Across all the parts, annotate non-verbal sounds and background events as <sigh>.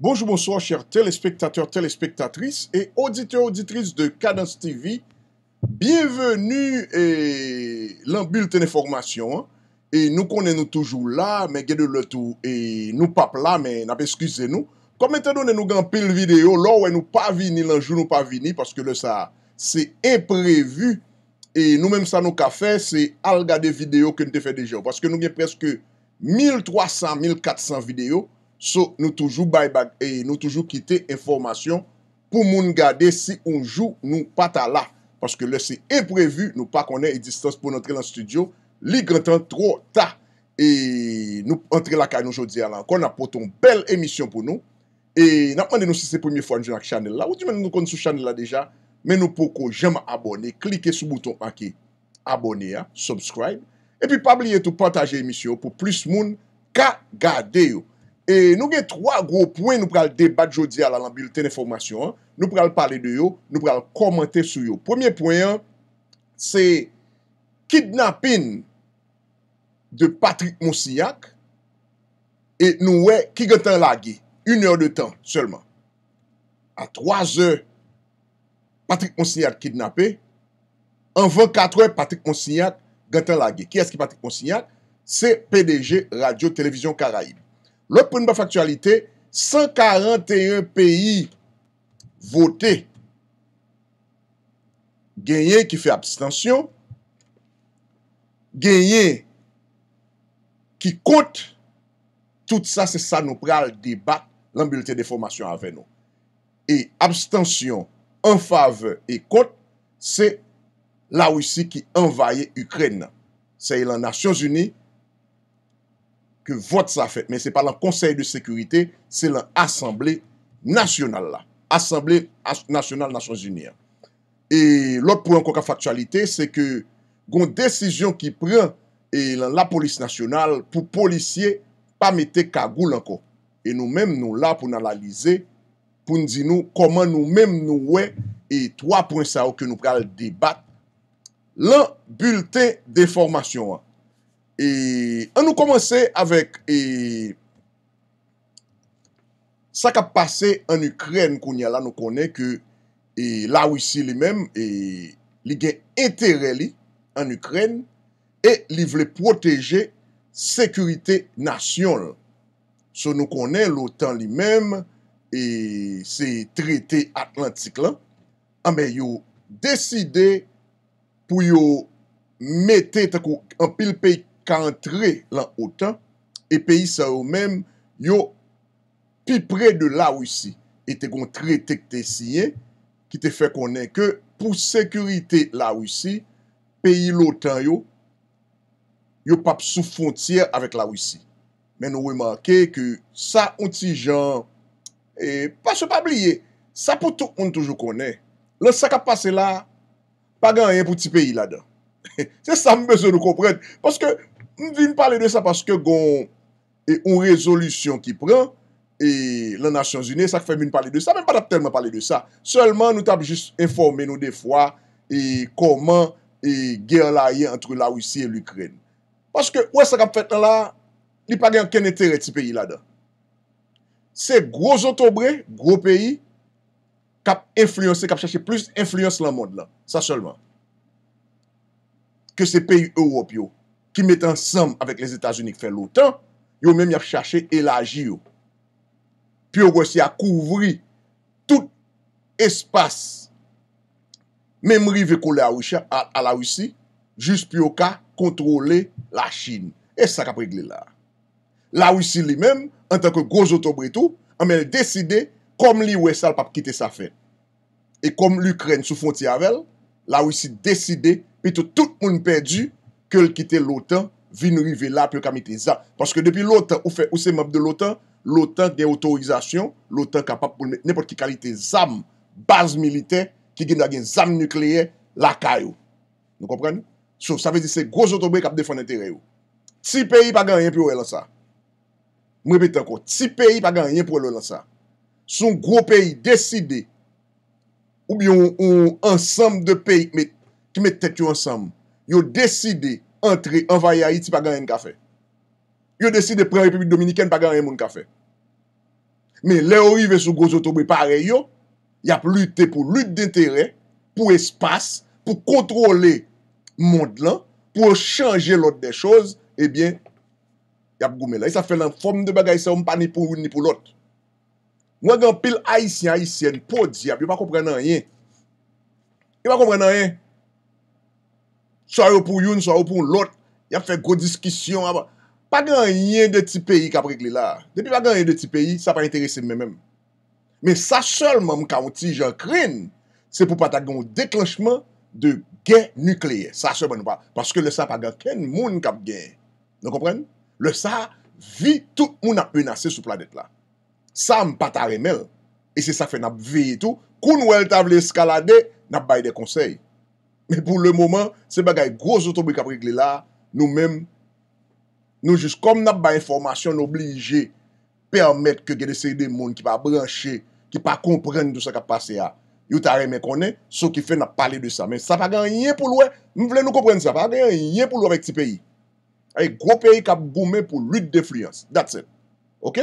Bonjour, bonsoir, chère téléspectateurs, téléspectatrices et auditeurs-auditrices de Cadence TV. Bienvenue et l'ambule ténéformation. Et nous connaîn nous toujours là, mais il y a de l'autre et nous pap là, mais n'ap-excusez-nous. Comme maintenant, nous n'avons pas le vidéo, là où nous n'avons pas fini, là où nous n'avons pas fini, parce que là, c'est imprévu, et nous-mêmes, ça n'a pas fait, c'est al-gade vidéo que nous avons fait déjà. Parce que nous avons presque 1300-1400 vidéos. So nou toujou baibag e eh, nou toujou kite informasyon pou moun gade si unjou nou pata la. Paske le se e prevu nou pa konen e distans pou nou entre lan studio. Lig rentran tro ta e nou entre la kay nou jodi ala. Kon apote un bel emisyon pou nou. E napmane nou se se premye fwa anjou ak chanel la. Ou ti men nou konen sou chanel la deja. Men nou pou ko jama abone. Klike sou bouton aki. Abone ya. Subscribe. E pi pa blye tou pataje emisyon pou plus moun ka gade yo. E nou gen 3 gro pouen nou pral debat jodi ala lanbile ten informasyon. Nou pral pale de yo, nou pral komante sou yo. Premier pouen, se kidnapin de Patrick Monsignac e nou we ki gantan lagi, 1h de tan, selman. A 3h, Patrick Monsignac kidnapé. An 24h, Patrick Monsignac gantan lagi. Ki eski Patrick Monsignac? Se PDG Radio Televizyon Karaibou. Le pounbaf aktualite, 141 peyi vote genye ki fe abstansyon, genye ki kote, tout sa se sa nou pral debat l'ambilite de formasyon ave nou. E abstansyon, enfave, e kote, se la wisi ki envaye Ukrene, seye la Nasyons Unie, ke vote sa fè, men se pa lan konsey de sekurite, se lan Assemblé nasyonal la. Assemblé nasyonal nasyon jenye. E lot pou an kon ka faktualite, se ke goun desisyon ki pren e lan la polis nasyonal pou polisye pa mette kagoul an kon. E nou men nou la pou nan la lise, pou n di nou koman nou men nou we e 3 poun sa ou ke nou pral debat. Lan bulte de formasyon an. E, an nou komanse avèk e, sa ka pase an Ukren koun ya la nou konè ki e, la Ouissi li mèm li gen etere li an Ukren e li vle proteje sekurite nasyon. So nou konè l'Otan li mèm se trete Atlantik lan amè yo deside pou yo mette tako an pil pey ka antre lan otan, e peyi sa yo men, yo pi pre de la wisi, ete gon tre tekte siye, ki te fe konen ke, pou sekurite la wisi, peyi lotan yo, yo pap sou fontier avek la wisi. Men nou we manke, ki sa onti jan, e pa se pa bliye, sa pou tou on toujou konen, la sa ka pase la, pa gen yon pouti peyi la dan. <laughs> Se sa mbe se nou kompren, paske, Vi m pale de sa paske gon e un rezolusyon ki pran e la Nasyon Zine sak fe mi m pale de sa men pa tap telman pale de sa. Selman nou tap jist informe nou de fwa e koman e gen la ye antre la Ouissi e l'Ukraine. Paske wè sa kap fet nan la li pale gen ken etere ti peyi la dan. Se gros otobre, gros peyi kap influence, kap chache plus influence lan mod la. Sa selman. Ke se peyi Europyo. ki met ansam avèk les Etasunik fè loutan, yo mèm yap chache elaji yo. Pi yo wè si akouvri tout espas mèmri vè kou lè a la wisi, jist pi yo ka kontrole la Chin. E sa kap regle la. La wisi li mèm, an tanke gozoto bretou, amèl deside, kom li wè sal pap kite sa fè. E kom l'Ukraine sou fonti avèl, la wisi deside, pitou tout moun perdu kel kite l'OTAN, vin rive la pyo kamite zan. Paske depi l'OTAN, ou se map de l'OTAN, l'OTAN gen otorizasyon, l'OTAN kapap pou nepot ki kalite zan, baz milite ki gen agen zan nukleye lakay ou. Nou kompren? Souf, sa vezi se gros otobre kap defan entere ou. Ti peyi pa gan yon pou elan sa. Mou repete anko, ti peyi pa gan yon pou elan sa. Soun gro peyi deside ou bi yon ensem de peyi ki met tekyo ensem. yo deside entri anvaya iti pa gan yon kafe. Yo deside pren Republik Dominikèn pa gan yon moun kafe. Men le orive sou gozo tobe pare yo, yap lute pou lute d'interè, pou espas, pou kontrole mond lan, pou chanje lot de choz, ebyen, yap goume la. E sa fè lan fòm de bagay sa oum pa ni pou oum ni pou lot. Mwen gan pil haisyen haisyen, pou di yap, yo pa kompre nan yon. Yo pa kompre nan yon. Swa yo pou youn, swa yo pou lout. Yap fe gwo diskisyon. Ah pa gen yon de ti peyi kap rekle la. Depi pa gen yon de ti peyi, sa pa interese mwen mwen. Men sa sol mwen mwen ka mwoti, jen kren, se pou pata gen mwen deklanchman de gen nukleye. Sa sol mwen mwen pa. Paske le sa pa gen ken moun kap gen. Non kompren? Le sa vi tout mwen ap enase sou planet la. Sa mwen pata remel. E se sa fe nap vi tout, koun wèl tab le eskalade, nap bay de konsey. Men pou le mouman, se bagay gwozotou bou kap regle la, nou men, nou jis kom nap ba informasyon oblinge, permette ke gede seri de moun ki pa branche, ki pa kompren nou sa kap pase ya, yotare men konen, sou ki fe nan pale de sa. Men sa fagan yon pou lwe, mwen vle nou kompren sa fagan yon pou lwe mek ti peyi. E, gwo peyi kap boumen pou lut defluens. That's it. Ok?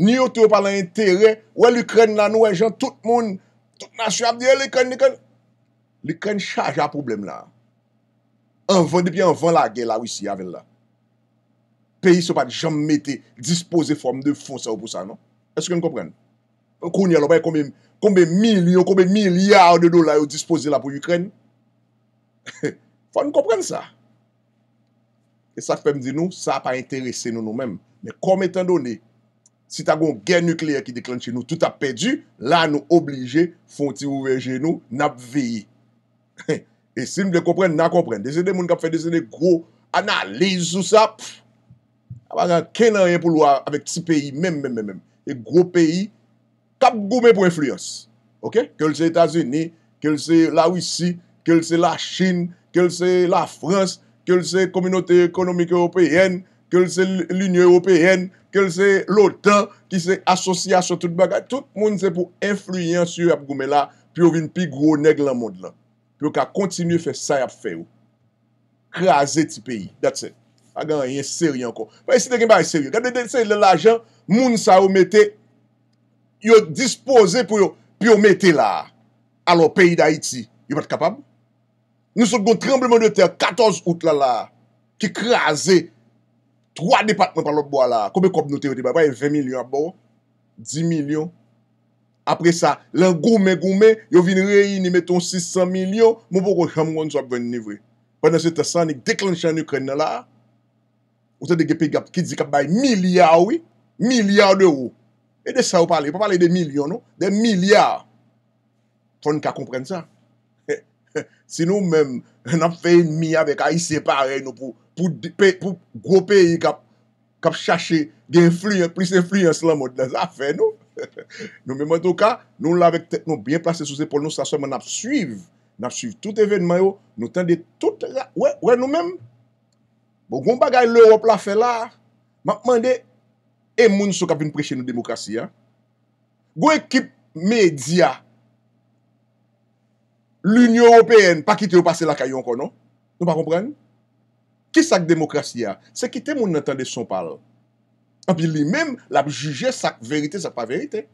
Ni yotou pa lan yon teren, wè l'Ukraine nan nou, wè l'Ukraine nan nou, tout moun, tout nasyon abdi, eh, l'Ukraine, l'Ukraine, L'Ukraine chage a problem la. Depi anvan la gè la wisi yavel la. Peyi sou pa jam mette dispose form de fon sa ou pou sa, non? Eske nou kompren? Konbe milyon, konbe milyard de dola yo dispose la pou Ukraine? Fwa nou kompren sa? E sa fèm di nou, sa pa interese nou nou men. Men kom etan donè, si ta gon gen nukleer ki deklan che nou, tout a pedu, la nou oblige fon ti ouveje nou, nap veyi. <laughs> E simple kompren, nan kompren. Desi de moun kap fe ah, desi de gro analize ou sa. Awa kan kenan yon pou lwa avik si peyi men men men men. E gro peyi kap gome pou enfluyans. Ok? Kel se Etasini, kel se Laos, kel se la Chin, kel se la Frans, kel se Komunote Ekonomik Européyen, kel se Lini Européyen, kel se Lothan, ki se Asosiasyo tout bagay. Tout moun se pou enfluyans yon ap gome la pi ou vin pi gro neg la moun la. yo ka kontinu fè sa yap fè ou, krasè ti peyi, that's it, agan yon sè riyan kon, wè si de gen ba yon sè riyan, gade de sè lè l'ajan, moun sa ou metè, yo dispose pou yo, pi ou metè la, alo peyi da Haiti, yo pat kapab, nou sou goun trembleman yote, 14 out la la, ki krasè, 3 departemental ou bo la, kome koub nou tè yote ba, wè yon 20 milyon abou, 10 milyon, apre sa, lan goume goume, yo vin rey ni meton 600 milyon, moun pou kon chan moun sou ap ven nivri. Pendan se te san, diklen chan yu kren na la, ou se de gepe gap, ki di kap bay milyar ou, milyar de ou. E de sa ou pale, pou pale de milyon nou, de milyar. Fon ka kompren sa. <laughs> Sinou men, nan fe miya vek a yi separe nou, pou gwo peyi kap chache gen plus influence la mod la zafen nou. <laughs> Nou men mwen tou ka, nou la vek tet nou bien plase sou sepon nou sa soya man ap suiv Nap suiv tout evenman yo, nou tende tout la, wè, wè nou men Bon, goun bagay l'Europe la fè la, makman de, e moun sou kapin preche nou demokrasi ya Gou ekip media, l'Union Européenne, pa ki te ou pase la kayon kono, nou pa kompren Ki sak demokrasi ya, se ki te moun entende son pal Anpi li men, la bi juje sak verite, sak pa verite.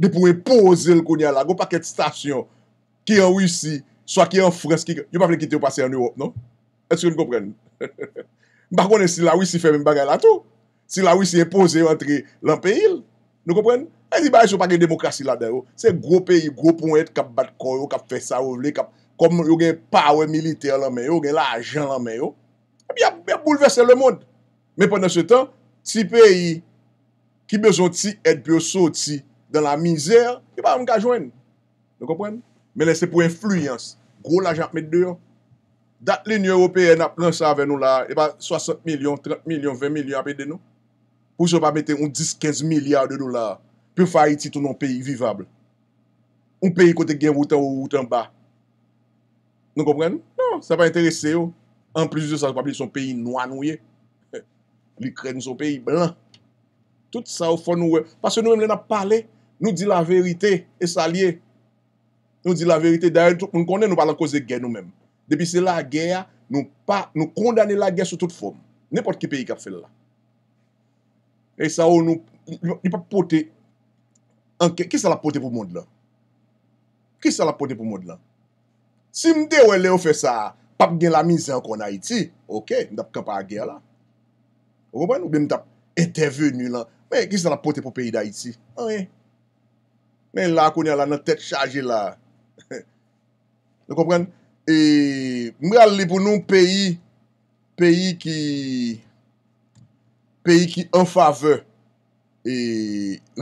De pou e pose l konya la, gwa pa ket stasyon, ki an wisi, swa ki an frans, ki an... Yo pa flen kite ou pase an Europe, non? E sè yon kou pren? Ba konen si la wisi fe men bagay la tou? Si la wisi e pose yo entre l'anpeyil? Nou kou pren? E li ba yon pa gen demokrasi la den yo? Se gwo peyi, gwo pou et, kap bat kou yo, kap fe sa ou vle, kap kom yon gen power militer lan men yo, gen la ajan lan men yo, e api ya bouleverse le moun. Men pwenden se tan, Ti peyi ki bezon ti et peyo soti dan la mizer, yon pa yon ka jwen. Non kompren? Men lese pou influyans. Gro la jant met deyon. Dat l'Union Européenne ap lan sa ve nou la, yon e pa 60 milyon, 30 milyon, 20 milyon ap pey den nou. Pou se pa mette yon 10-15 milyard de dolar pe fay ti ton yon peyi vivable. Yon peyi kote gen woutan ou woutan ba. Non kompren? Non, se pa interese yo. An prejouzou sa se pape li son peyi nou anouye. L'Ukraine sou peyi, blan. Tout sa ou fò nou wè. Pase nou wèm lè nap pale, nou di la verite, e sa liye. Nou di la verite, dèyè, nou konè, nou pale an koze gè nou wèm. Depi se la gè ya, nou kondane la gè sou tout fòm. Nèpot ki peyi kap fè lè la. E sa ou nou, nou pap pote, anke, kè sa la pote pou moun lè? Kè sa la pote pou moun lè? Si mde wè lè ou fè sa, pap gen la mizan kon Haiti, ok, nap kap a gè la. Rouman ou bèm da intervenu lan? Mè, gis nan apote pou peyi da iti? Mè, lakou ni ala nan tèt chaje la. Nou kompren? E mwen al li pou nou mpeyi, peyi ki, peyi ki an fave, e,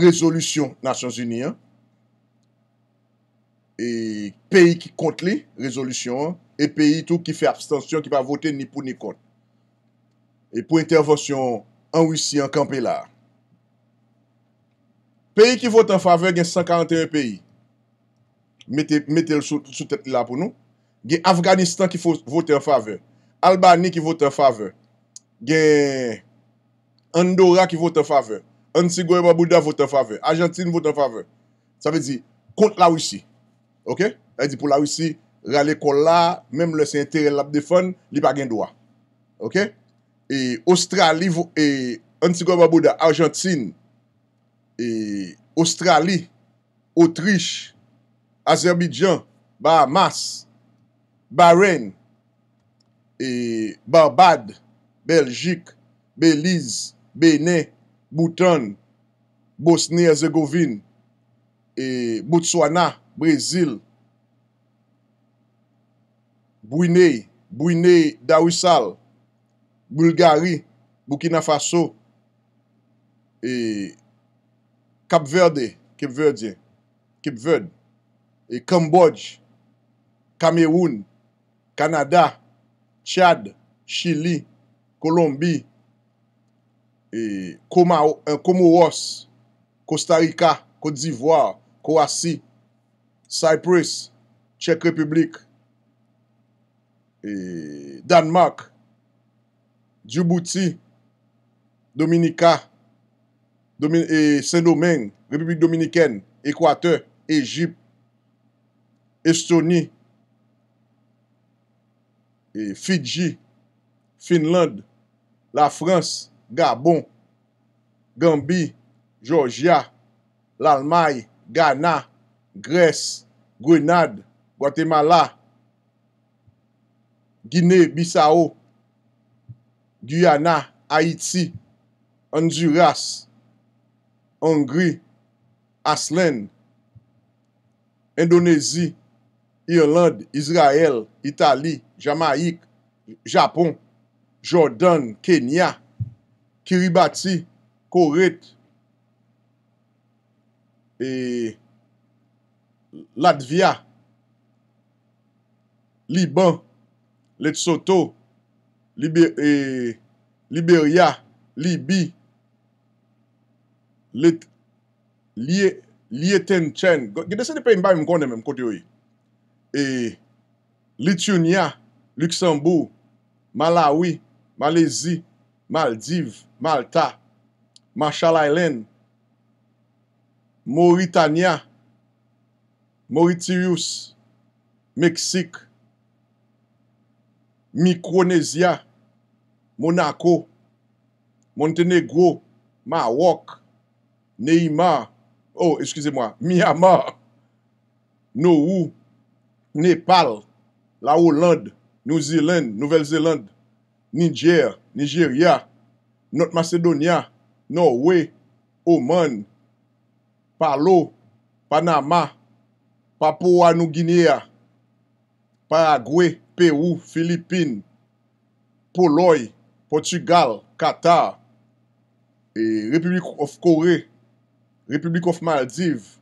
rezolusyon Nasyons Uniyan, e, peyi ki kont li, rezolusyon, e peyi tou ki fè abstansyon, ki pa vote ni pou ni kont. E pou intervensyon an Ouissi, an Kampela. Peyi ki vote an fave, gen 141 peyi. Mete sou tep la pou nou. Gen Afganistan ki vote an fave. Albani ki vote an fave. Gen Andorra ki vote an fave. Antigou e Mabouda vote an fave. Argentine vote an fave. Sa ve di kont la Ouissi. Ok? E di pou la Ouissi, rale kola, mem le se intere lap defon, li pa gen doa. Ok? E Australi, e Antigua-Babouda, Argentine, e Australi, Autriche, Azerbijan, Bahamas, Bahren, Barbade, Belgique, Belize, Benin, Bhoutan, Bosne-Azegovine, Botswana, Brazil, Brunei, Brunei-Dawisal, Bulgari, Bukina Faso, Kepverde, Kambodj, e Kamewoun, Kanada, Tchad, Chili, Kolombi, Komoos, e e Kostarika, Kodzivwa, Kowasi, Cyprus, Tchek Republik, Danmak, Djibouti, Dominika, e, Saint-Domingue, République Dominikène, Équateur, Égypte, Estonie, e, Fiji, Finland, La France, Gabon, Gambie, Georgia, L'Allemagne, Ghana, Grèce, Grenade, Guatemala, Guinea, Bissau. Guyana, Haiti, Honduras, Hongri, Aslan, Endonezi, Irland, Israel, Itali, Jamaik, Japon, Jordan, Kenya, Kiribati, Koret, Latvia, Liban, Lesotho, E, Liberia, Libi, Lietenchen, Gidesen depe mba mkwande men mkwote yoy. E, Litunia, Luxembourg, Malawi, Malezi, Maldive, Malta, Marshall Island, Mauritania, Mauritius, Meksik, Mikronesia, Monako, Montenegro, Marok, Neyma, oh, eskize mwa, Myanmar, Nou, Nepal, Laolande, New Zealand, Nouvelle-Zélande, Niger, Nigeria, Not Macedonia, Norway, Oman, Palo, Panama, Papua Nou Guinea, Paraguay, Peru, Filipine, Poloye, Portugal, Qatar, e Republik of Kore, Republik of Maldive,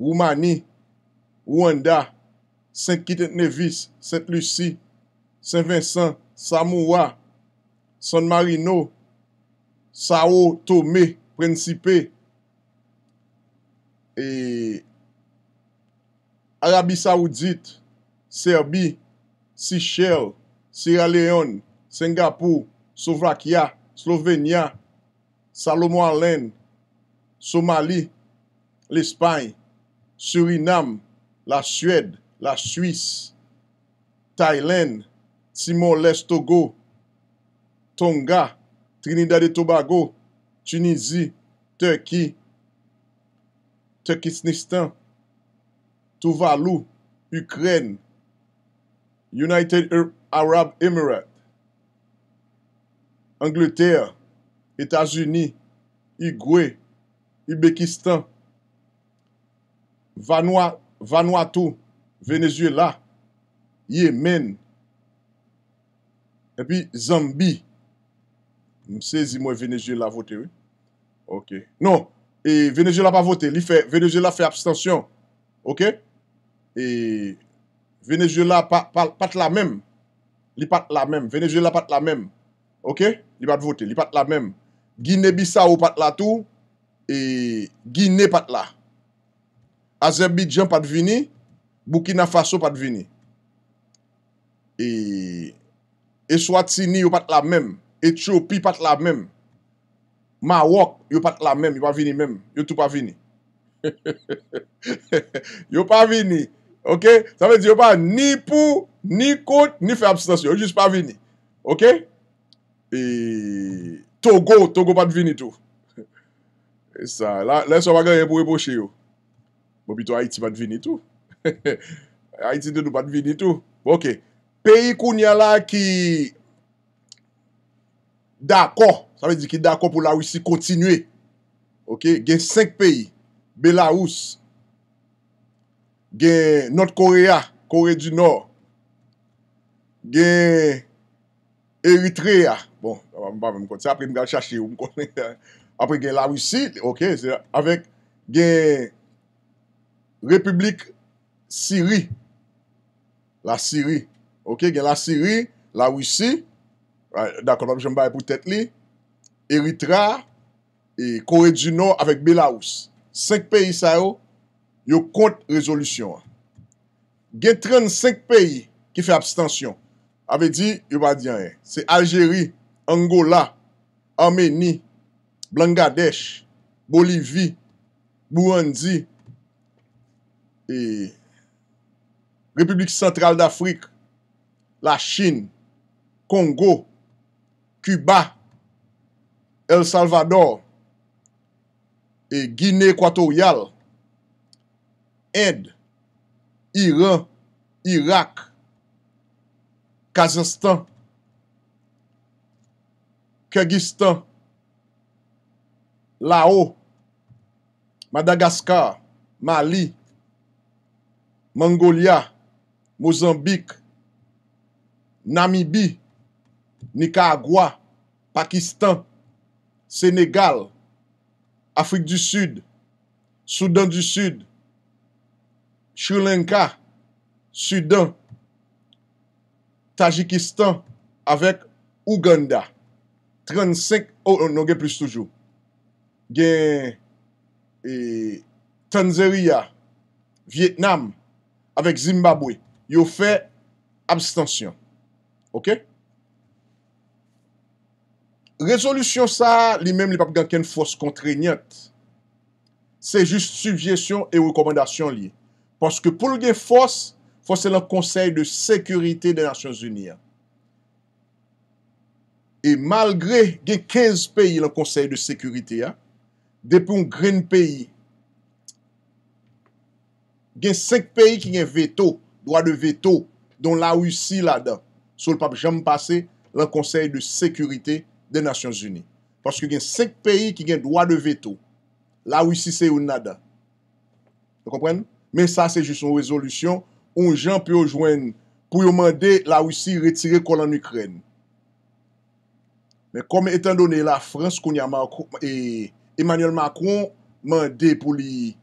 Roumanie, Rwanda, Saint-Kittit-Nevis, Saint-Lucie, Saint-Vincent, Samoua, Saint-Marino, Sao, Tome, Principe, et Arabi Saoudite, Serbi, Sichel, Sierra Leone, Sengapou, Sovrakia, Slovenia, Salomo Alen, Somali, l'Espany, Surinam, la Suède, la Suisse, Taylen, Timo Lestogo, Tonga, Trinidad et Tobago, Tunizi, Turki, Turkistan, Tuvalu, Ukren, United Arab Emirate, Angleterre, Etasuni, Igwe, Ibekistan, Vanuatu, Venezuela, Yemen, et pi Zambi. Msezi mwen Venezuela vote, oui? Ok. Non, e Venezuela pa vote, Venezuela fe abstention. Ok? Et Venezuela pat la mem. Li pat la mem, Venezuela pat la mem. Ok, li bat vote, li pat la mem. Ginebisa ou pat la tou, e Gine pat la. Azerbijan pat vini, Bukinafaso pat vini. E, Eswatini ou pat la mem, Etiopi pat la mem, Mawok ou pat la mem, ou pa vini mem, ou tou pa vini. <laughs> Ou pa vini, ok? Sa vezi ou pa ni pou, ni kout, ni fe abstansyon, ou jis pa vini, ok? E, Togo. Togo pat vin itou. Esa. La eswa bagan ye mbouye mbouche yo. Mbou bitou Haiti pat vin itou. <laughs> Haiti de nou pat vin itou. Ok. Pei koun ya la ki Dakon. Sa me di ki Dakon pou la wisi kontinue. Ok. Gen 5 pei. Belarus. Gen Nord-Korea. Kore du Nord. Gen Eritrea, bon, mba mwen konti, apre mwen chache yon, mwen konti, <laughs> apre gen Laroussi, ok, avek gen Republik Syri, la Syri, ok, gen la Syri, Laroussi, da kon wap jom baye pou tet li, Eritrea, e Kore du Nord avek Belarus, 5 peyi sa yo, yo kont rezolusyon, gen 35 peyi ki fe abstansyon, Ave di, yu ba diyan e, se Algeri, Angola, Armeni, Blangadesh, Bolivi, Burundi, e Republik Sentral d'Afrik, la Chin, Kongo, Kuba, El Salvador, e Gine-Ekwatorial, Ed, Iran, Irak, Kazanstan, Kyrgyzstan, Laos, Madagaskar, Mali, Mongolia, Mozambik, Namibi, Nikaagwa, Pakistan, Senegal, Afrik du Sud, Sudan du Sud, Sri Lanka, Sudan, Tajikistan, avèk Uganda, 35, nou gen plis toujou, gen, e, Tanzania, Vietnam, avèk Zimbabwe, yo fè, abstansyon. Ok? Resolusyon sa, li menm li pap gen ken fòs kontre nyat, se jist subjèsyon e rekomendasyon li. Pòske pou lge fòs, kon se la konsey de sekyurite de Nasyons Uni ya. E malgre gen 15 peyi la konsey de sekyurite ya, depon gren peyi, gen sek peyi ki gen veto, doa de veto, don la wisi la da, sou l pape jam pase, la konsey de sekyurite de Nasyons Uni. Paske gen sek peyi ki gen doa de veto, la wisi se ou nada. Men sa se jisou rezolusyon, ou jan pou yo jwen pou yo mande la wisi retire kolon Ukren. Men kom etan donen la Frans kon ya e, Emmanuel Macron mande pou li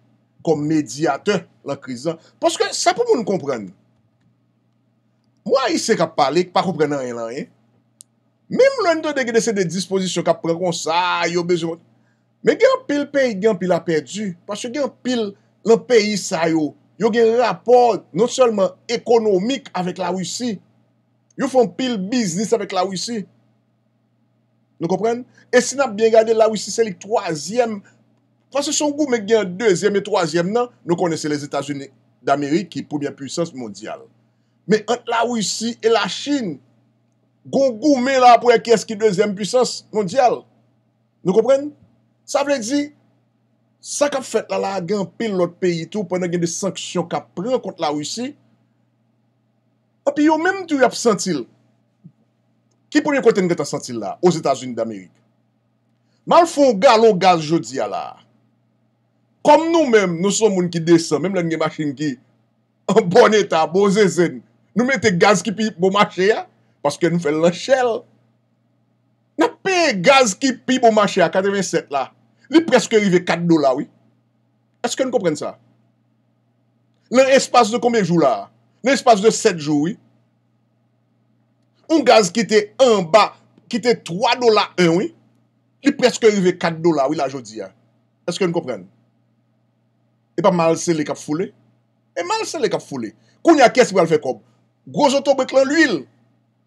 kom mediate la krizan, poske sa pou moun nou kompren. Mwa yi se kap pale, ki pa kompren nan yon lan. E. Mem moun loun do de gede se de dispozisyon kap pregon sa yo bejot. Men gen pil peyi gen pil a perdu, poske gen pil loun peyi sa yo Yo gen rapor not selman ekonomik avèk la Ouissi. Yo fon pil biznis avèk la Ouissi. Nou kompren? E si nan bin gade la Ouissi selik troasyem, fase son gou men gen dezyem et troasyem nan, nou konese les Etats-Unis d'Amerik ki poubyen pwisans mondial. Men ant la Ouissi et la Chine, goun gou men la pouye kes ki dezyem pwisans mondial. Nou kompren? Sa vle di... Sa kap fet la la a gen pil lot peyi tou pwene gen de sanksyon kap pren kont la ou yisi. A pi yo menm tou yap sentil. Ki pwene konten gen ta sentil la? Ose tazouni dameri. Mal fonga lo gaz jodi ya la. Kom nou menm nou son moun ki desen. Menm la gen machin ki an bon eta boze zen. Nou mette gaz ki pi bo mache ya paske nou fel lan chel. Na pe gaz ki pi bo mache ya kateven set la Li preske rive 4 dola, oui. Est-ce que nous comprennes ça? Le espace de combien de jours, là? Le espace de 7 jours, oui. Un gaz qui était en bas, qui était 3 dola 1, oui. Li preske rive 4 dola, oui, la jeudi, là. Est-ce que nous comprennes? Et pas mal scellé kap foulé? Et mal scellé kap foulé. Kouni a kèsi wè al fè kob? Gozoto bèk lè l'huil.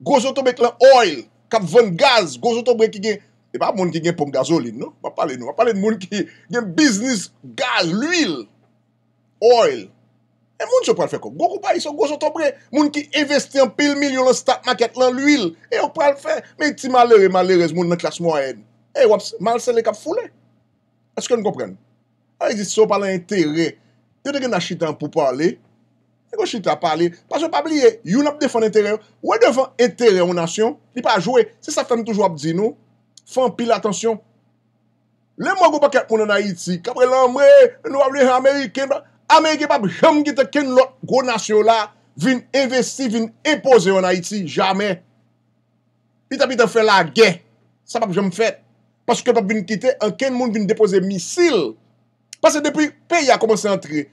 Gozoto bèk lè oil. Kap vèn gaz. Gozoto bèk yè... E pa moun ki gen poum gazolin, no? Pa pale nou. Pa pale moun ki gen bisnis gal, l'huil. Oil. E moun se pral fè ko? Gokou pa, yon se gosotopre. Moun ki investe an pil mil, yon lan stat maket lan l'huil. E yon pral fè. Me ti malere, malere, z moun nan klas moun en. E wap, malse le kap foule. Eske yon kompren? A yon se so palen entere. Yon de gen a chita an pou pale. E yon chita pale. Pas yo pabli, yon ap defan entere. Wè defan entere ou nasyon? Li pa a jowe, se sa fèm toujou ap Fon pil atensyon. Le mwa gwo pa kèp moun anayiti, kabre lan mwe, nou avle yon Amerike, Amerike pap jom gite kèn lòt gwo nasyon la, vin investi, vin epose anayiti, jamè. Li tabi te fè la gè, sa pap jom fèt, paske pap vin kite, an kèn moun vin depose misil. Paske depi, pe y a komanse antre,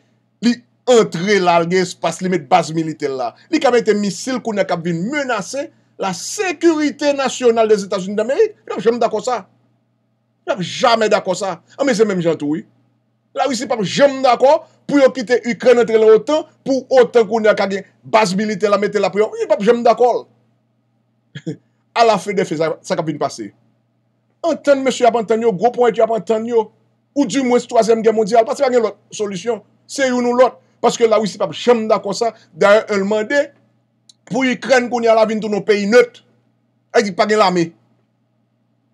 li antre la gè, spas li met baz milite la. Li kame te misil kounen kab vin menase, La sekurite nasyonal des Etats-Unis d'Amerik, yon ap jem d'akos sa. Yon ap jame d'akos sa. Ame se menm jantoui. La wisi pap jem d'akos, pou yo kite Ukran entre le otan, pou otan koun ya kage bas milite la mette la pou yon. Yon pap jem d'akos. A la fedefe sa kabine pase. Anten mese yapan tenyo, gwo pou ete yapan tenyo, ou di mwen se troazem gen mondial, pase pa gen lot solusyon. Se yon ou lot, paske la wisi pap jem d'akos sa, daryan elman dey, Pou yi kren kon yal avin tout nou pe inot, a yi di e pagin l'ame.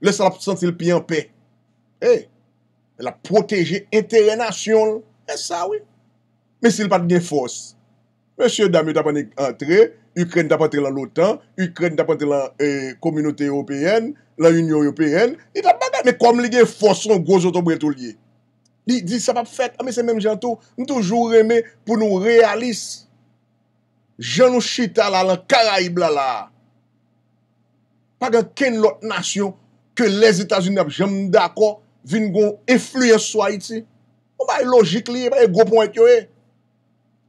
Lè sa la sansil pi an pe. E, la proteje inter-nasyon. E sa, wè. Mè si l'pat gen fos. Mè si yon dame yon tapan yon antre, yu kren tapan te la lotan, yu kren tapan te la kominote e, européen, la union européen, yon tapan te la bagan. Mè kom lè gen fos son gozoto bretou liye. Di, di sa pap fèk, a ah, mè se mèm jantou, mè toujou remè pou nou realisse. Je nou chita la la karaib la la. Paga ken lot nasyon ke les Etats-Unis ap jem da akon vin go efluye swa iti. Ou ba e logik li, ou e ba e gopon eti yo e.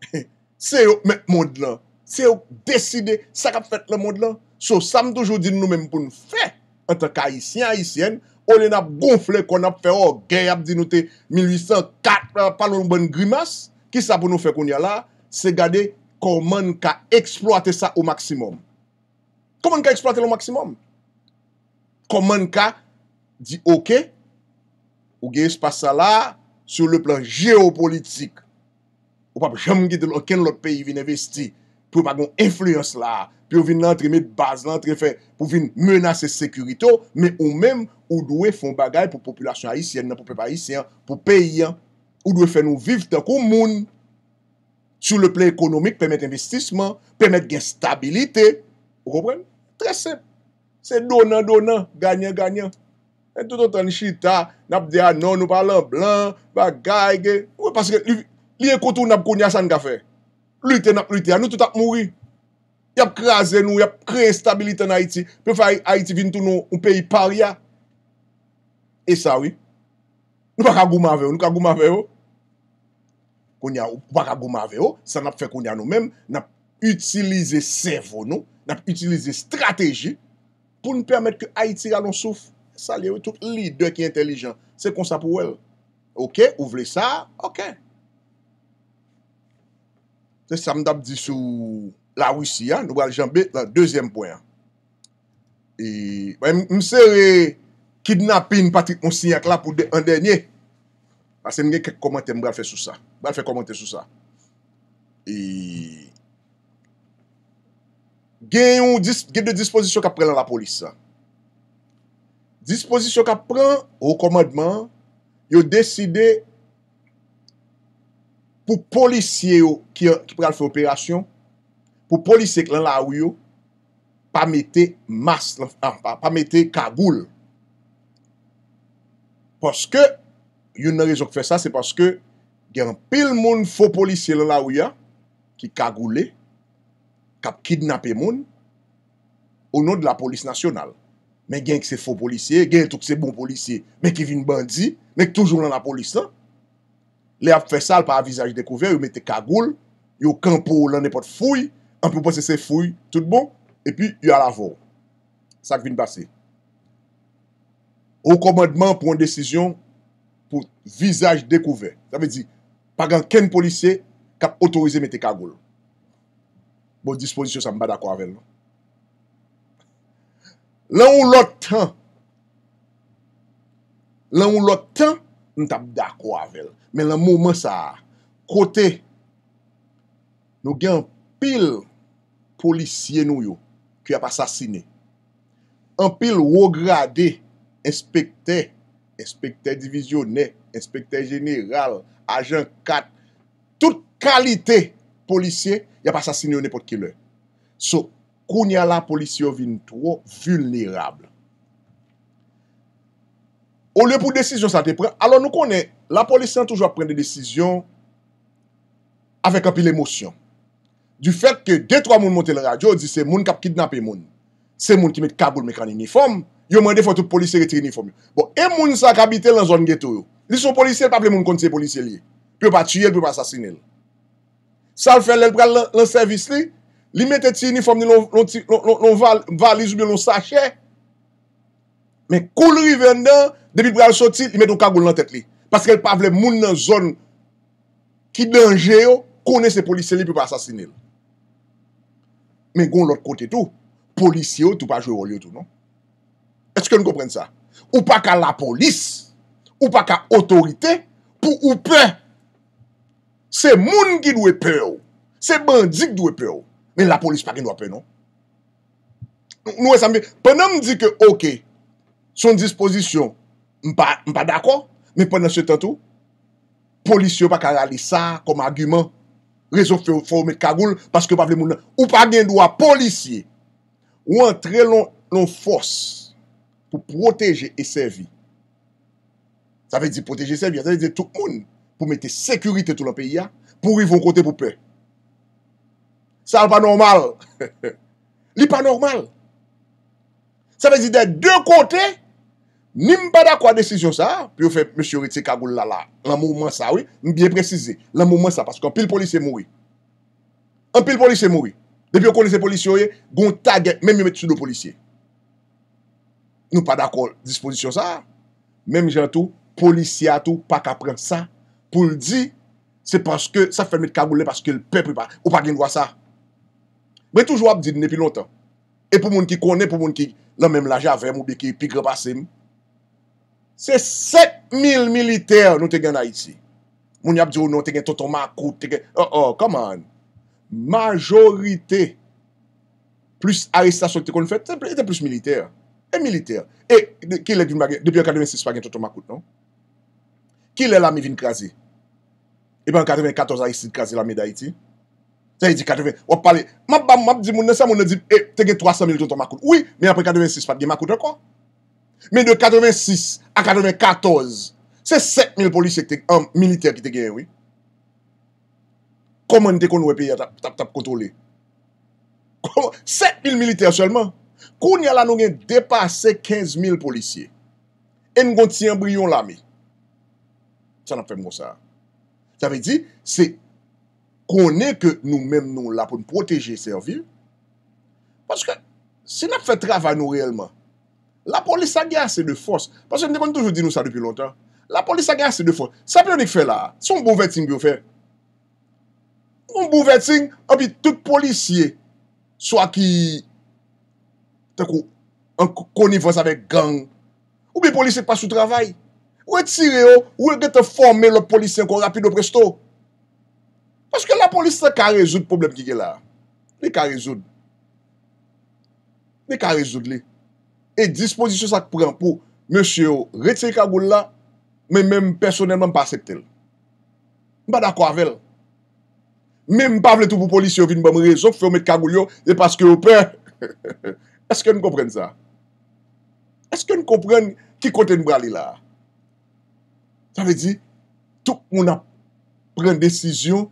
<laughs> Se yo met mod lan. Se yo deside sak ap fet le mod lan. So, sa m toujou din nou men pou nou fe. Ante ka isyen, isyen. Ou le nap gonfle kon oh, ap fe. Ou gen ap din nou te 1804 euh, palon bon grimas. Ki sa pou nou fe kon ya la? Se gade... kon man ka eksploate sa ou maksimum. Kon man ka eksploate la ou maksimum. Kon man ka di okey, ou ge espasa la, sou le plan geopolitik, ou pap jam ge de lo ken lot peyi vin investi, pou bagon influence la, pou vin lantre met baz, lantre fe, pou vin menase sekurito, me ou men, ou dwe fon bagay pou populasyon haisyen, nan pou pepa haisyen, pou peyi an, ou dwe fe nou viv takou moun, sou le plè ekonomik, pèmèt investisman, pèmèt gen stabilite, ou kòpren, tresèp. Se donan donan, ganyan ganyan. E touton tan chita, nap de anon, ah nou palan blan, bagayge, ou e paske, li e koutou nap kounyasan gafè. Luitè nap luitè, anou toutan ap mouri. Yap kre azè nou, yap kre stabilite nan Haiti, pou fè Haiti vintou nou un peyi paria. E sa wè. Nou pa kagouman vè ou, nou kagouman vè ou. kon ya baragouman ve yo, sa nap fe kon ya nou men, nap utilize servo nou, nap utilize strategi, pou nou permette ki Haiti alonsouf, sa li yo, tout leader ki intelligent, se konsa pou wel. Ok, ou vle sa, ok. Se sa mdap di sou la Ouissi ya, nou wale janbe la dezyem poyen. E, mse re kidnapin pati konsinyak la pou de yon denye. Asen gen kek komante mbra fe sou sa. Mbra fe komante sou sa. E gen yon gen de dispozisyon ka pre lan la polis sa. Dispozisyon ka pre ou komadman yo deside pou polisye yo ki pre al fe operasyon pou polisye ki lan la ou yo pa mette mas, pa mette kagoul. Poske Yon nan rejok fè sa, se paske gen an pel moun fò polisye lan la ou ya, ki kagoule, kap kidnapè moun, ou nou de la polis nasyonal. Men gen kse fò polisye, gen tout kse bon polisye, men ki vin bandi, men ktoujoun lan la polis sa. Le ap fè sa, al pa avizaj dekouvè, yon mette kagoule, yon kanpou lan nepot fouy, an pou pasese fouy, tout bon, epi yon al avon. Sa kvin basè. Ou komadman pou an desisyon, Visaj dekouve Jave di Pagan ken polise Kap otorize mette kagoul Bon disponisyon sa mbada kwavel non? Lan ou lot tan Lan ou lot tan Ntap da kwavel Men lan mouman sa Kote Nou gen pil Polisye nou yo Ki ap asasine An pil wograde Inspekte Espektèr divizyonè, espektèr jenéral, ajan kat, tout kalite polisye, ya pa sasinè ou ne pot ke lè. So, koun ya la polisye ou vin trou, vulnirable. Ou lè pou desisyon sa te pren, alò nou konè, la polisye an toujwa pren de desisyon avèk apil emosyon. Du fèk ke detro amoun montè lè radyo, di se moun kap kidnapè moun. Se moun ki met kaboul mek an uniforme, Yon mwende fote pou polisye re tri uniforme. Bon, e moun sa kapite l an zon ghetou yo. Li sou polisye, l pa vle moun konti se polisye li. Pyo pa tiyel, pyo pa asasine l. Sal fèl, l prel l an servis li. Li mette tri uniforme, l valiz oubyen l an sachè. Men koulri vende, debi pral soti, li mette ou kagoun l an tèt li. Paske l pa vle moun nan zon ki denje yo, kone se polisye li pyo pa asasine l. Men goun l ot kote tou, polisye yo, tou pa jwe walyo tou, non? Eske nou kompren sa? Ou pa ka la polis? Ou pa ka otorite? Pou ou pe? Se moun ki dwe pe ou? Se bandik dwe pe ou? Men la polis pa gen dwe pe non? nou? Nou e sambe, pen nan m di ke ok, son disposition m pa dako, men pen nan se tentou, polis yo pa ka rali sa kom agumen rezo fe ou me kagoul paske pa vle moun nan, ou pa gen dwe polisye, ou antre loun fos pou proteje e servi. Sa ve di proteje e servi, sa ve di touk moun pou mete sekurite tou la peyi ya, pou rivon kote pou pe. Sa al pa normal. <laughs> Li pa normal. Sa ve di de de kote, nim pa da kwa desisyon sa, pi ou fe mè sio re tse kagoul la la. La mouman sa, oui, m biye prezise. La mouman sa, parce kon pil polisè mouri. An pil polisè mouri. Depi ou kon lise polisè, goun tagè mè mè mè tse do polisè. Nou pa d'akol. Dispozisyon sa. Mem jen tou, polisyatou pa kapren sa pou l'di se paske sa fermet kagoule paske l'pep pripa. Ou pa gen vwa sa. Mwen toujou ap di dine pi lontan. E pou moun ki konen, pou moun ki lan menm la javem ou oh bi ki pigre basim. Se set mil militer nou te gen na iti. Moun ap di ou nou te gen tonton makou, te gen, oh oh, come on. Majorite plus arrestation te kon fè, te plus militer. E, militer. E, ki le vin bagen? Depi yon 86 pa gen tonton makout, non? Ki le la mi vin krasi? E, ban 94 a yisi krasi la mi da iti? Se yi di 80, wap pale, map-map, map di moun, nan sa moun nan di, e, te gen 300 mil tonton makout. Oui, men apri 86 pa gen makout, an kon? Men de 86 a 94, se 7 mil polisye ke te gen, an, militer ki te gen, oui? Koman te kon wepi ya tap-tap kontrole? 7 mil militer selman? kou ni ala nou gen depase 15.000 polisye, en gonti yon bryon la mi. San ap fè mou sa. San ap fè mou sa. Si, se konè ke nou men nou la pou m protèje ser vil, paske se nap fè travè nou reèlman. La polisya gè asè de fòs. Pasè mè deman toujou di nou sa depi lontan. La polisya gè asè de fòs. Sa pè yon ek fè la? Se m bou vètin gè ou fè? M bou vètin, api tout polisye, swa ki... te kou an konivans ave gang. Ou bi polisèk pa sou travay? Ou e tire yo, ou e ge te formè lò polisèk kon rapido presto? Paske la polisèk ka rezoud poublem ki ke la. Bi ka rezoud. Bi ka rezoud li. E disposisyon sa k pran pou mèche yo retire kagoul la, mè mèm personèlman pa sektel. Mbada kwavel. Mèm pa vle tou pou polisèk yo vin mbèm rezouk fè ou met kagoul yo de paske yo pe... <laughs> Est-ce que nous comprennes ça? Est-ce que nous comprennes qui comptait nous parler là? Ça veut dire tout le monde a pris une décision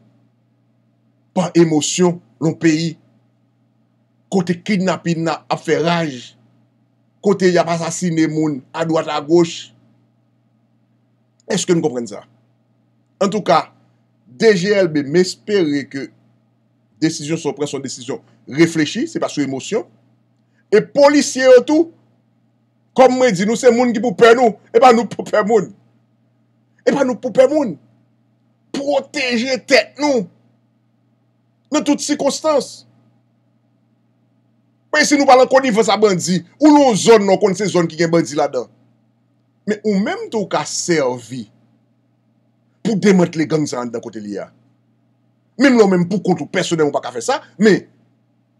par émotion dans le pays. Quand il y a un kidnappé, il y a un affaire, quand il y a un assassiné, à droite, à gauche. Est-ce que nous comprennes ça? En tout cas, DGLB m'espérait que décision soit prise sur décision. Est-ce que nous comprennes ça? Reflechi, se pa sou emosyon. E polisye yo tou, kom mwen di nou se moun ki pou pe nou, e pa nou pou pe moun. E pa nou pou pe moun. Proteje tek nou. Nan tout si konstans. Mwen si nou palan konifan sa bandi, ou nou zon nou kon se zon ki gen bandi la dan. Men ou menm tou ka servi pou demote le gang zan dan kote li ya. Menm nou menm pou kontou, personel mwen pa ka fe sa, menm,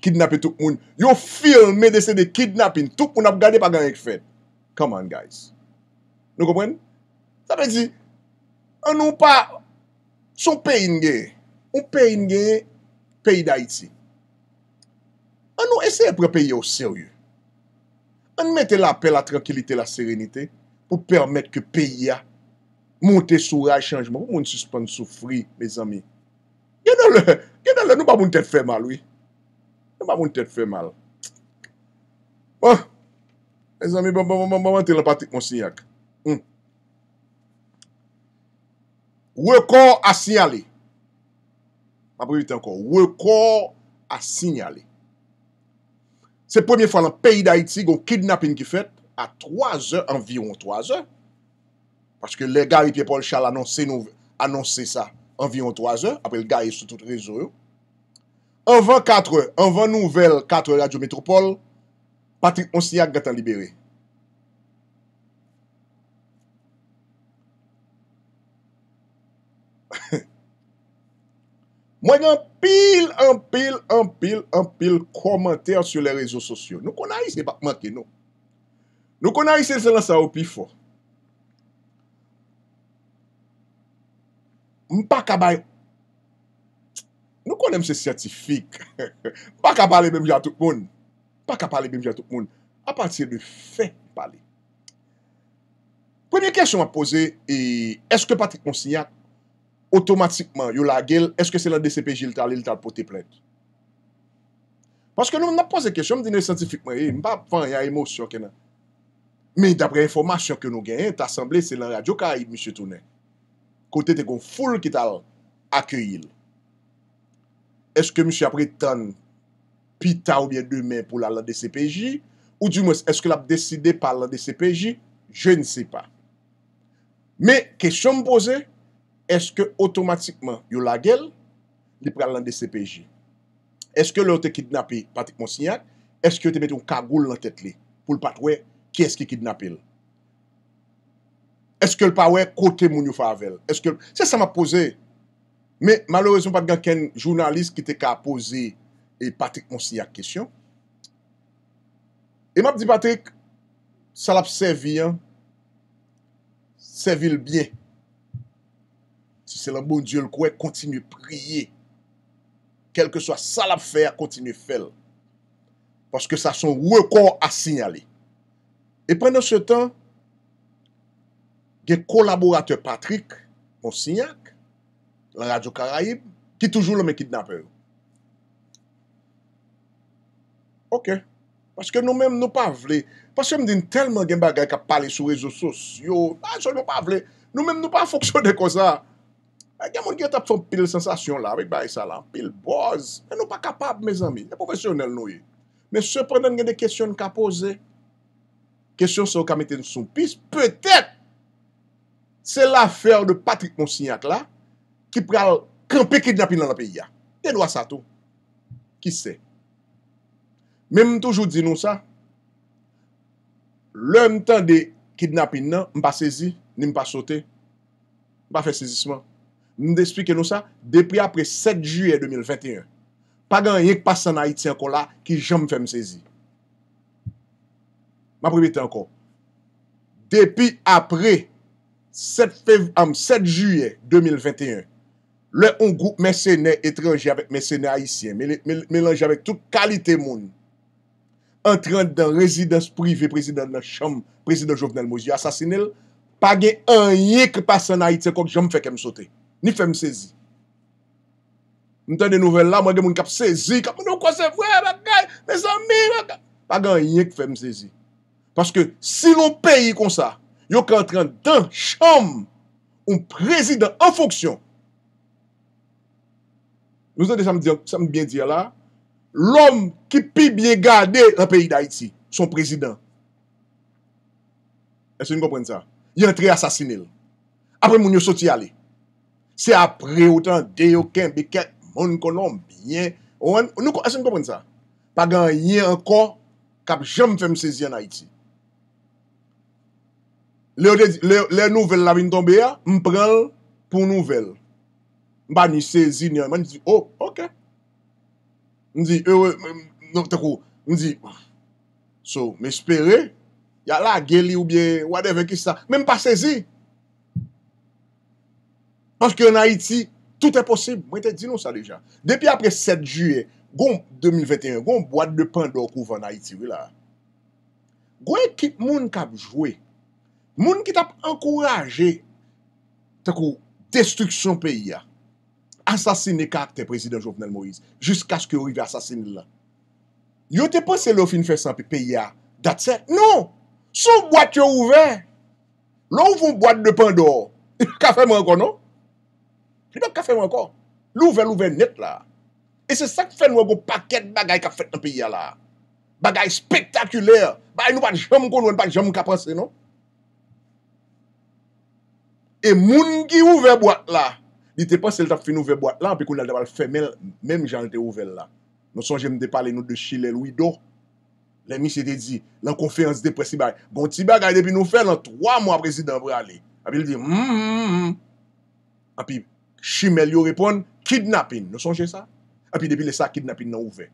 Kidnap etouk moun. Yo firme dese de kidnap etouk moun ap gade pa gan ek fed. Come on guys. Nou komwenn? Sa pe di. An nou pa, son pe yon ge. Ou pe yon ge, pe yon da iti. An nou esey apre pe yon seryo. An nou mette la apel la tranquilite la serenite. Ou permette ke pe yon. Monte sou ray chanjman. Ou moun suspende sou fri, me zami. Genan lè, genan lè, nou pa moun tèd fè mal wè. Mwen mwen tete fè mal. Oh! Bon. Mwen zami, mwen mwen mwen mwen mwen tete lè patik mwen sinyak. Rekon asinyale. Mwen prebit ankon. Rekon asinyale. Se promye fo la peyi da iti gong kidnapping ki fèt a troazè, anviron troazè. Pache ke lè gari piè Paul Charles annonsè sa anviron troazè. Apre lè gari sotro trezè rè. <laughs> En 24, en 20 nouvel 4 radio metropole, Patrick Onsia gata libere. Mwen yon pil, an pil, an pil, an pil komenter sou le rezo sosyo. Nou konayi se bak makeno. Nou konayi se lansan ou pifo. Mwen pa kabay ou. Nou konèm se siyatifik. Pa ka pale bèm jatouk moun. Pa ka pale bèm jatouk moun. A patir de fè pale. Premye kèchon wap pose, e eske pati konsinyat otomatikman yo la gel, eske se la DCPJ li tali li tal poti plèd. Paske nou wap pose kèchon, mdine siyatifikman, e mpa pan ya emos yo kèna. Me dapre informasyon kè nou gen, t'asemble se la radyo kari msye tounen. Kote te kon foul ki tal akuyil. eske mi se apre tan pi ta ou bien demen pou la lande CPJ ou di mwes eske la ap deside pa lande CPJ, je ne se pa me, kesyon me pose eske otomatikman yo la gel li pral lande CPJ eske lor te kidnapi patik monsignak eske lor te mette un kagoul nan tet li pou l patwe, kye eske kidnapil eske l pa we kote moun yo favel se sa ma pose e Men, malorezon pat gen ken jounalist ki te ka apose e Patrick Monsignac kèsyon. E map di Patrick, salap sèvi an, sèvi l'byen. Si sè bon la bon diyo l'kouè, kontinu priye. Kelke so a salap fè a kontinu fèl. Paske sa son wè kon a sinyali. E pren nan se tan, gen kolaboratè Patrick Monsignac, La Radyo Karaib, ki toujou lome kidnaver. Ok. Paske nou menm nou pa vle. Paske m din telman gen bagay ka pale sou rezo sosyo. Nan, joun nou pa vle. Nou menm nou pa foksyone kon sa. Eh, a gen moun gen tap foun pil sensasyon la, avik bari sa la. Pil boz. Men nou pa kapab, me zami. Ne profesyonel nou yi. Men seprenen gen de kesyon ka pose. Kesyon sa ou ka meten sou pise. Pe tèt. Se la fèr de Patrick Monsignac la, ki pral kranpe kidnapin nan la piya. Te dwa sa tou? Ki se? Mem toujou di nou sa, lèm tan de kidnapin nan, mpa sezi, ni mpa sote, mpa fe sezisman. Ndi esplike nou sa, depi apre 7 juye 2021, pa gan yik pasan ay ti anko la, ki jan mfe msezi. Ma pribi ti anko, depi apre 7 juye 2021, Le yon group mècenè étranger, mècenè haïsien, mèlange avèk tout kalite moun, entran dan rezidans privé, prezidans nan chanm, prezidans jovnel mouzi, asasinel, pa gen an yek pasan haïtse kòk jom fèkèm sote. Ni fèm sezi. Mwen ten de nouvel la, mwen gen moun kap sezi, kap nou kwa se vwè, lakay, lè zanmi, lakay, pa gen an yek fèm sezi. Paske si loun peyi kon sa, yon ka entran dan chanm, un prezidans an fonksyon, Nou se de sa m byen diya la, lom ki pi byen gade la peyi da Haiti, son prezident. Ese m kompren sa. Yen tre asasine l. Apre moun yo soti ale. Se apre ou tan deyo ken, beken, moun konon, byen, ouan. Ese m kompren sa. Pagan yen kon, kap jem fèm sezi an Haiti. Le nouvel la vin ton beya, m pren l pou nouvel. ba ni sezi ni an, ba ni di, oh, ok. Ni di, eh, nou te kou, ni di, so, me espere, ya la, geli ou bien, whatever ki sa, men pa sezi. Pans ki an Haiti, tout e posib, mwen te di nou sa deja. Depi apre 7 juye, goun 2021, goun boad de pandou kouvan Haiti wila. Goun ekip moun kap jwe, moun ki tap an kouraje, te kou, destriksyon peyi ya. Asasine kak te prezident Jovenel Moïse Jusk aske ouive asasine la Yo te pase le ou fin fe sanpe peya Datse? Non! Son boate ouve Lo ouv ou boate de pandor Kafe <laughs> mwen kon no? Li do kafe mwen kon? Louve louve net non? la E se sak fe nouwe go paket bagay ka fete nan peya la Bagay spektakuler Bagay nou pat jam mwen kon, nou pat jam mwen ka pase no? E moun ki ouve boate la Yete pa sel tak fin nouve boat la, api kon la deval femel, menm jan lete ouvel la. Non son jemde pale nou de chile louido. La mis yete di, lan bon konferansi depresi baye, gonti baye gade pi noufer lan, 3 mwa prezident brale. Api li di, mhm mhm mhm. Api, chimel yo repon, kidnapping, non son jesa? Api depi lesa, kidnapping nan ouve.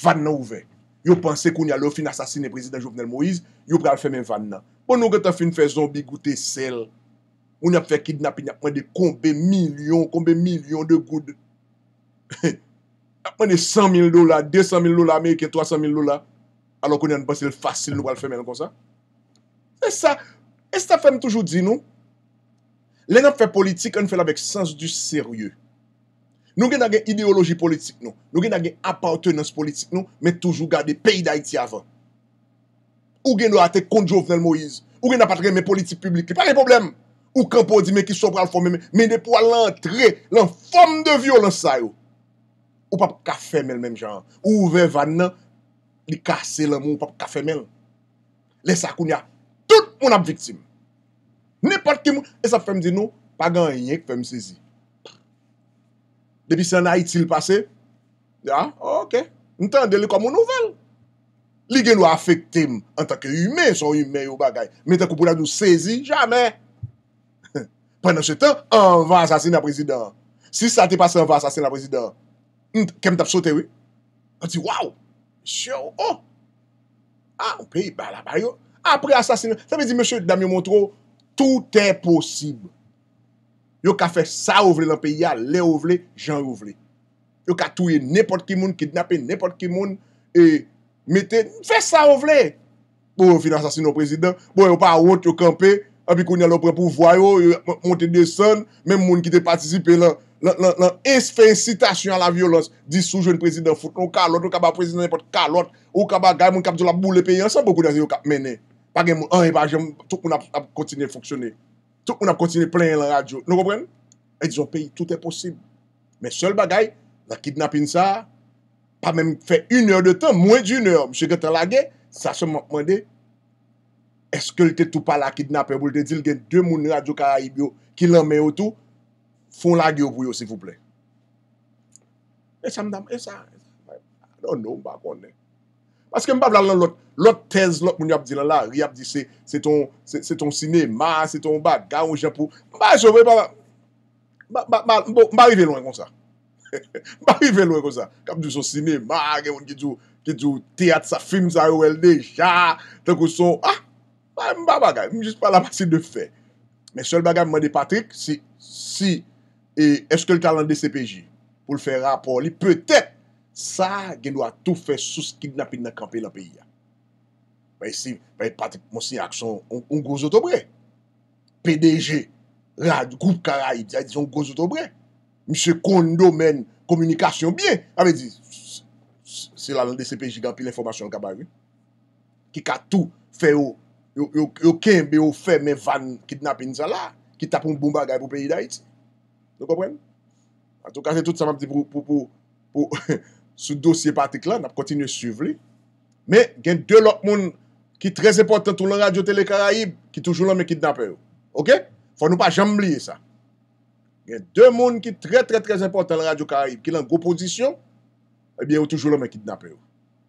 Van nan ouve. Yo panse kon ya lo fin asasine prezident Jopnel Moïse, yo pral femen van nan. Pon nou geta fin fezon bi goute sel. Ou ni ap fe kidnap ni ap mwen de konbe milyon, konbe milyon de goud. A mwen de 100.000 lola, 200.000 lola, 300.000 lola. Alon koni an basil fasil nou al femen kon sa. E sa, e sta fem toujou di nou? Le nan fe politik, an fwe la vek sens du serye. Nou gen agen ideoloji politik non? nou. Nou gen agen apoutenans politik nou. Men toujou gade peyi da iti avan. Ou gen nou ate konjou vnel Moïse. Ou gen ap atre men politik publik. Pari probleme. Ou kan pou di men ki sobral fome men, men de pou alantre, lan fome de vyo lan sayo. Ou pap kafemel menm jan, ou ve van nan, li kase lan moun pap kafemel. Le sakoun ya, tout moun ap viktim. Nipot ki moun, le sap fèm di nou, pa gan yen k fèm sezi. Depi se anay iti l'pase, ya, ok, n'tande li kwa moun nouvel. Li gen nou afekte m, an takke yume, son yume yo bagay, men ten kou pou la nou sezi, jamey. Pendan se tan, anva asasina prezidant. Si sa te pase anva asasina prezidant, kem tap sote we? A ti, waw, shio, oh, anpe, ah, bala, bala, yo, apre asasina. Sa me di, mèche, Damien Montreau, tout è possible. Yo ka fè sa ouvle l'anpe, yale ouvle, jan ouvle. Yo ka touye nepot ki moun, kidnapé nepot ki moun, e mette, fè bon, sa ouvle, pou fin asasina prezidant, pou bon, yon pa wot yo kampe, api konye lopre pou vwayo, yon monte de son, men moun ki te patisipe, l'esfe incitasyon a la violons, di sou joun prezident foute, ou ka lot, ou ka ba prezident, ou ka lot, ou ka ba gay, moun kap jola boule pe yon, san pou kou dan yon kap mene, bagen moun, an e bagen, tout moun ap kontine foksyone, tout moun ap kontine pleye l radio, nou kompren? E di zon peyi, tout e posib, men sol bagay, la kidnap in sa, pa men fe yon eur de tan, mwen di yon eur, mwen che kete lage, eske li te tou pala kidnap e bou, li te dil gen dwen moun radyo karayib yo, ki lan men yo tou, fon la ge yo bou yo, se fouple. E sa mdam, e, e sa, I don't know, mba konnen. Aske mba blan lot, lot tez lot moun yap di lala, yap di se ton, se ton sinema, se ton bat, garon japou, mba e sobe, mba, mba, mba, mba rive lwen kon sa. <laughs> Mba rive lwen kon sa. Kap di sou sinema, ke moun ki djou teat sa, film sa, yo el de, te kou sou, ah, Mwen ba bagay, mwen jist pa la basi de fè. Mwen sol bagay mwen de Patrick, si, si, e eske l kalande CPJ, pou l fè rapor li, pwetèp sa genou a tou fè sous kidnapin nan kampè la peyi ya. Mwen si, mwen Patrick Monsiak, son on gozotobre. PDG, Rad, Groupe Karay, zay di son gozotobre. Mwen se kondo men, komunikasyon bie, ame di, se l kalande CPJ gampi l informasyon l kabay mi. Ki ka tou fè yo yo ken be ou fe men fan kidnap in sa la, ki tap un bumba bon gaye pou pe yida it. Yo kompren? A tou kaze tout sa mabdi pou, pou, pou, pou sou dosye patik la, nap kontinye suiv li. Men gen dè lòk moun ki trez importan tou lòn radyo telekaraib, ki toujou lòm men kidnap e yo. Ok? Fò nou pa jamb liye sa. Gen dè moun ki trez, trez, trez importan lòn radyo karaib, ki lèn gwo pozisyon, ebyen eh ou toujou lòm men kidnap e yo.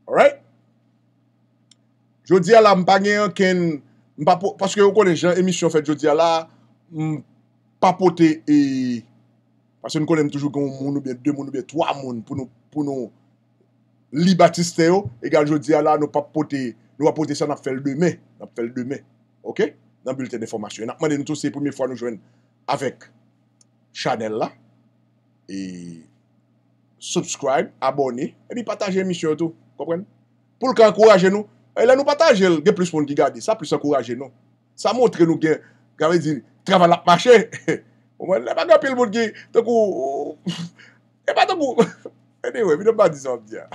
Alright? Jou di ala mpagne an ken... Paske yo konen jan emisyon fèt, jou di ala mpapote e... Paske nou konen mtoujou gen moun oubyen, dè moun oubyen, twa moun pou nou li batiste yo. Egan jou di ala nou papote, nou wapote sa nap fèl dèmè. Nap fèl dèmè. Ok? Nan bülten de formasyon. E nakmane nou tou se pounmè fwa nou jwen avèk chanel la. E... Subscribe, abone, e mi pataje emisyon tou. Kopwen? Poul kankouraje nou... E la nou patajel, ge plis moun ki gade. Sa plis akouraje nou. Sa montre nou gen, gare di, travan <laughs> la pmarche. Ou man, la baga pil moun ki, tekou, e patakou. <laughs> Anyway, mi dam ba di san mdi ya.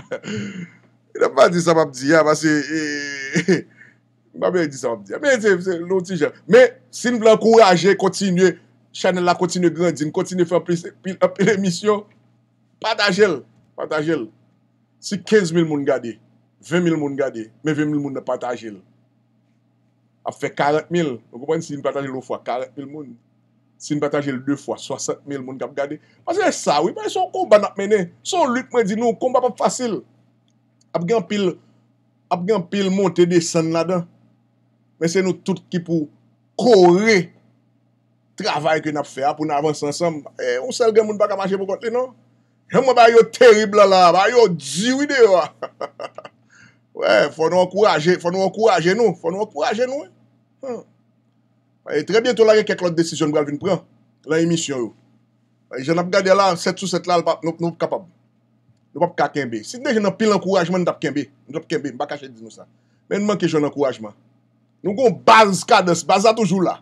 <laughs> Mi dam ba di san mdi ya, mase, mi ba be di san mdi ya. Men, se, se, louti jen. Men, si nou blan akouraje, kontinye, chanel la kontinye grandin, kontinye fapil, fapil emisyon, patajel, patajel, si 15 mil moun gade. 20.000 moun gade, me 20.000 moun de patajil. A fe 40.000. Ou konpany si mou patajil ou fwa, 40.000 moun. Si mou patajil 2 fwa, 60.000 moun gap gade. Mas e sa wè, mwen son konban ap mène. Son lüt mwen di nou, konban pap fasil. Ap gen pil, ap gen pil monte de san la dan. Mwen se nou tout ki pou kore. Travay ki nou fwa pou nou avans ansam. E, eh, ou sel gen moun baka manche pou konti nou? Jè eh, mwen ba yo terib la la, ba yo dji wide wwa. Ha ha ha ha. Fwa nou akouraje nou. Fwa nou akouraje nou. Trè bie tou la re kek lout desisyon bral vi nou pran. La emisyon yo. Je nou ap gade la, set sou set la, nou ap kapab. Nou ap kapak kèmbe. Si deje nou ap pil akourajman, nou ap kèmbe. Nou ap kèmbe. Mba kache di nou sa. Men nou manke joun akourajman. Nou goun baz skades. Baza toujou la.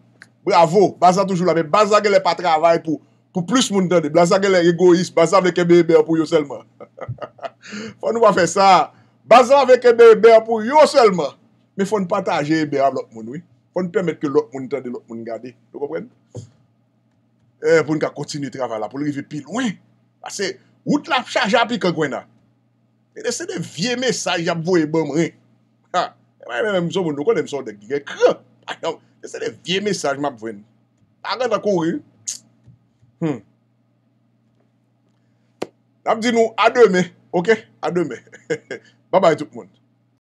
Bravo. Baza toujou la. Be baz a gelè pa travay pou pou plus moun dande. Baza gelè egoist. Baza vle kèmbe e be apou yo selman. Fwa nou pa fè Bazan veke bebe apou yo selma, me fon pataje e bebe ap lop moun, oui. Fon pwemet ke lop moun tade lop moun gade, lop moun. Fon ka kontinu travala pou lorive pi lwen. Ase, out la chaj api ke gwen a. E dese de vie mesaj ap vo e bom, oui. E maye men mso moun, nou kon men mso de grek, a yon dese de vie mesaj map vo en. Agan ta kou ri, hmm. Dap di nou, a de me, oke, a de me. <laughs> Babay zup moun.